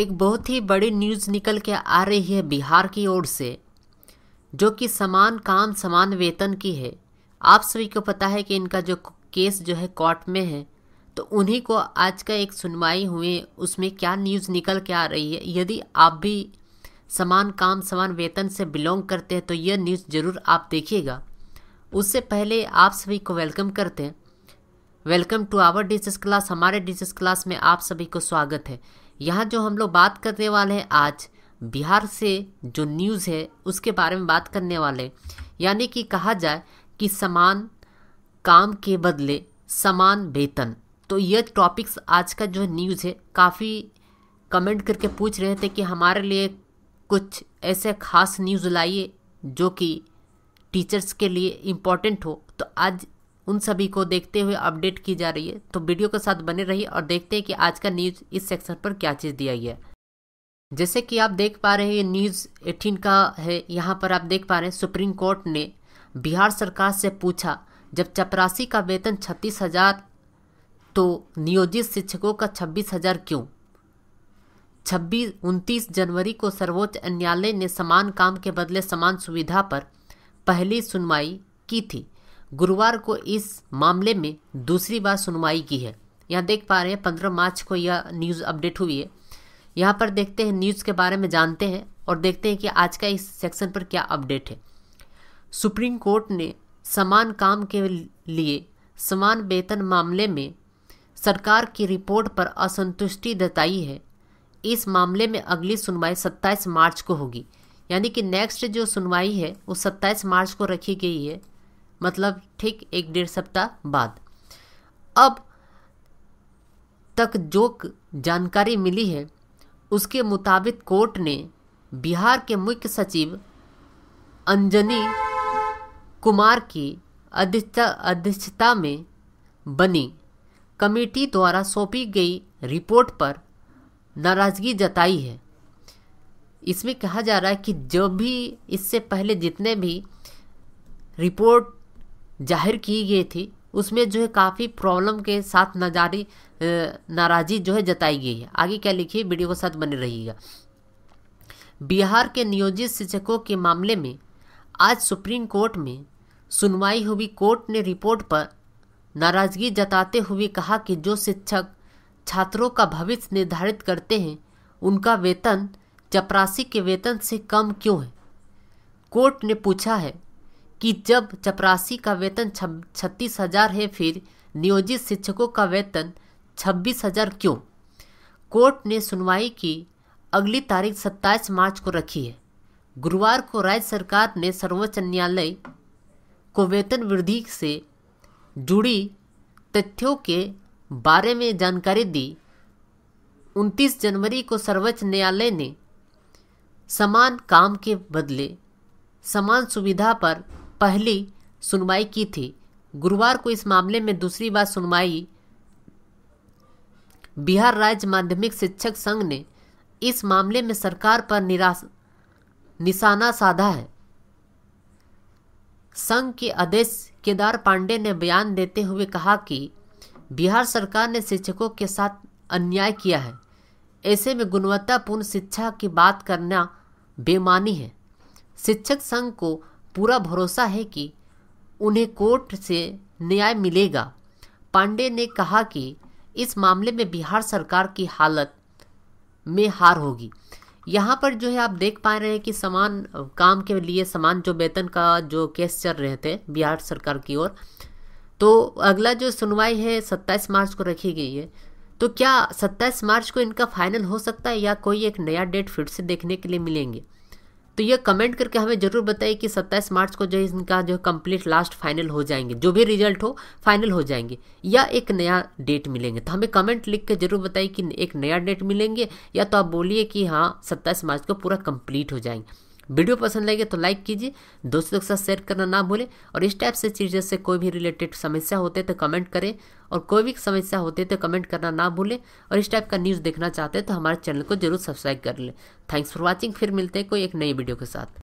एक बहुत ही बड़ी न्यूज़ निकल के आ रही है बिहार की ओर से जो कि समान काम समान वेतन की है आप सभी को पता है कि इनका जो केस जो है कोर्ट में है तो उन्हीं को आज का एक सुनवाई हुए उसमें क्या न्यूज़ निकल के आ रही है यदि आप भी समान काम समान वेतन से बिलोंग करते हैं तो यह न्यूज़ ज़रूर आप देखिएगा उससे पहले आप सभी को वेलकम करते हैं welcome to our dishes class हमारे डिशेस क्लास में आप सभी को स्वागत है यहाँ जो हम लोग बात करने वाले हैं आज बिहार से जो न्यूज़ है उसके बारे में बात करने वाले यानी कि कहा जाए कि समान काम के बदले समान वेतन तो यह टॉपिक्स आज का जो न्यूज़ है काफ़ी कमेंट करके पूछ रहे थे कि हमारे लिए कुछ ऐसे खास न्यूज़ लाइए जो कि टीचर्स के लिए इम्पोर्टेंट हो तो आज उन सभी को देखते हुए अपडेट की जा रही है तो वीडियो के साथ बने रहिए और देखते हैं कि आज का न्यूज़ इस सेक्शन पर क्या चीज़ दिया गया है जैसे कि आप देख पा रहे हैं न्यूज़ एटीन का है यहाँ पर आप देख पा रहे हैं सुप्रीम कोर्ट ने बिहार सरकार से पूछा जब चपरासी का वेतन छत्तीस हज़ार तो नियोजित शिक्षकों का छब्बीस हज़ार क्यों छब्बीस उनतीस जनवरी को सर्वोच्च न्यायालय ने समान काम के बदले समान सुविधा पर पहली सुनवाई की थी गुरुवार को इस मामले में दूसरी बार सुनवाई की है यहाँ देख पा रहे हैं पंद्रह मार्च को यह न्यूज़ अपडेट हुई है यहाँ पर देखते हैं न्यूज़ के बारे में जानते हैं और देखते हैं कि आज का इस सेक्शन पर क्या अपडेट है सुप्रीम कोर्ट ने समान काम के लिए समान वेतन मामले में सरकार की रिपोर्ट पर असंतुष्टि जताई है इस मामले में अगली सुनवाई 27 मार्च को होगी यानी कि नेक्स्ट जो सुनवाई है वो 27 मार्च को रखी गई है मतलब ठीक एक डेढ़ सप्ताह बाद अब तक जो जानकारी मिली है उसके मुताबिक कोर्ट ने बिहार के मुख्य सचिव अंजनी कुमार की अध्यक्षता में बनी कमेटी द्वारा सौंपी गई रिपोर्ट पर नाराज़गी जताई है इसमें कहा जा रहा है कि जब भी इससे पहले जितने भी रिपोर्ट जाहिर की गई थी उसमें जो है काफ़ी प्रॉब्लम के साथ नजारी नाराज़ी जो है जताई गई है आगे क्या लिखिए वीडियो के साथ बने रहिएगा बिहार के नियोजित शिक्षकों के मामले में आज सुप्रीम कोर्ट में सुनवाई हुई कोर्ट ने रिपोर्ट पर नाराज़गी जताते हुए कहा कि जो शिक्षक छात्रों का भविष्य निर्धारित करते हैं उनका वेतन चपरासी के वेतन से कम क्यों है कोर्ट ने पूछा है कि जब चपरासी का वेतन छत्तीस हजार है फिर नियोजित शिक्षकों का वेतन छब्बीस हजार क्यों कोर्ट ने सुनवाई की अगली तारीख 27 मार्च को रखी है गुरुवार को राज्य सरकार ने सर्वोच्च न्यायालय को वेतन वृद्धि से जुड़ी तथ्यों के बारे में जानकारी दी 29 जनवरी को सर्वोच्च न्यायालय ने समान काम के बदले समान सुविधा पर पहली सुनवाई की थी गुरुवार को इस मामले में दूसरी बार सुनवाई बिहार राज्य माध्यमिक शिक्षक संघ ने इस मामले में सरकार पर निराश निशाना साधा है संघ के अध्यक्ष केदार पांडे ने बयान देते हुए कहा कि बिहार सरकार ने शिक्षकों के साथ अन्याय किया है ऐसे में गुणवत्तापूर्ण शिक्षा की बात करना बेमानी है शिक्षक संघ को पूरा भरोसा है कि उन्हें कोर्ट से न्याय मिलेगा पांडे ने कहा कि इस मामले में बिहार सरकार की हालत में हार होगी यहाँ पर जो है आप देख पा रहे हैं कि समान काम के लिए समान जो वेतन का जो केस चल रहे थे बिहार सरकार की ओर तो अगला जो सुनवाई है सत्ताईस मार्च को रखी गई है तो क्या सत्ताईस मार्च को इनका फाइनल हो सकता है या कोई एक नया डेट फिर से देखने के लिए मिलेंगे तो ये कमेंट करके हमें ज़रूर बताइए कि 27 मार्च को जो इनका जो कंप्लीट लास्ट फाइनल हो जाएंगे जो भी रिजल्ट हो फाइनल हो जाएंगे या एक नया डेट मिलेंगे तो हमें कमेंट लिख के ज़रूर बताइए कि एक नया डेट मिलेंगे या तो आप बोलिए कि हाँ सत्ताईस मार्च को पूरा कंप्लीट हो जाएंगे वीडियो पसंद लगे तो लाइक कीजिए दोस्तों के साथ शेयर करना ना भूलें और इस टाइप से चीज़ जैसे कोई भी रिलेटेड समस्या होते तो कमेंट करें और कोई भी समस्या होते तो कमेंट करना ना भूलें और इस टाइप का न्यूज़ देखना चाहते हैं तो हमारे चैनल को जरूर सब्सक्राइब कर लें थैंक्स फॉर वॉचिंग फिर मिलते हैं कोई एक नई वीडियो के साथ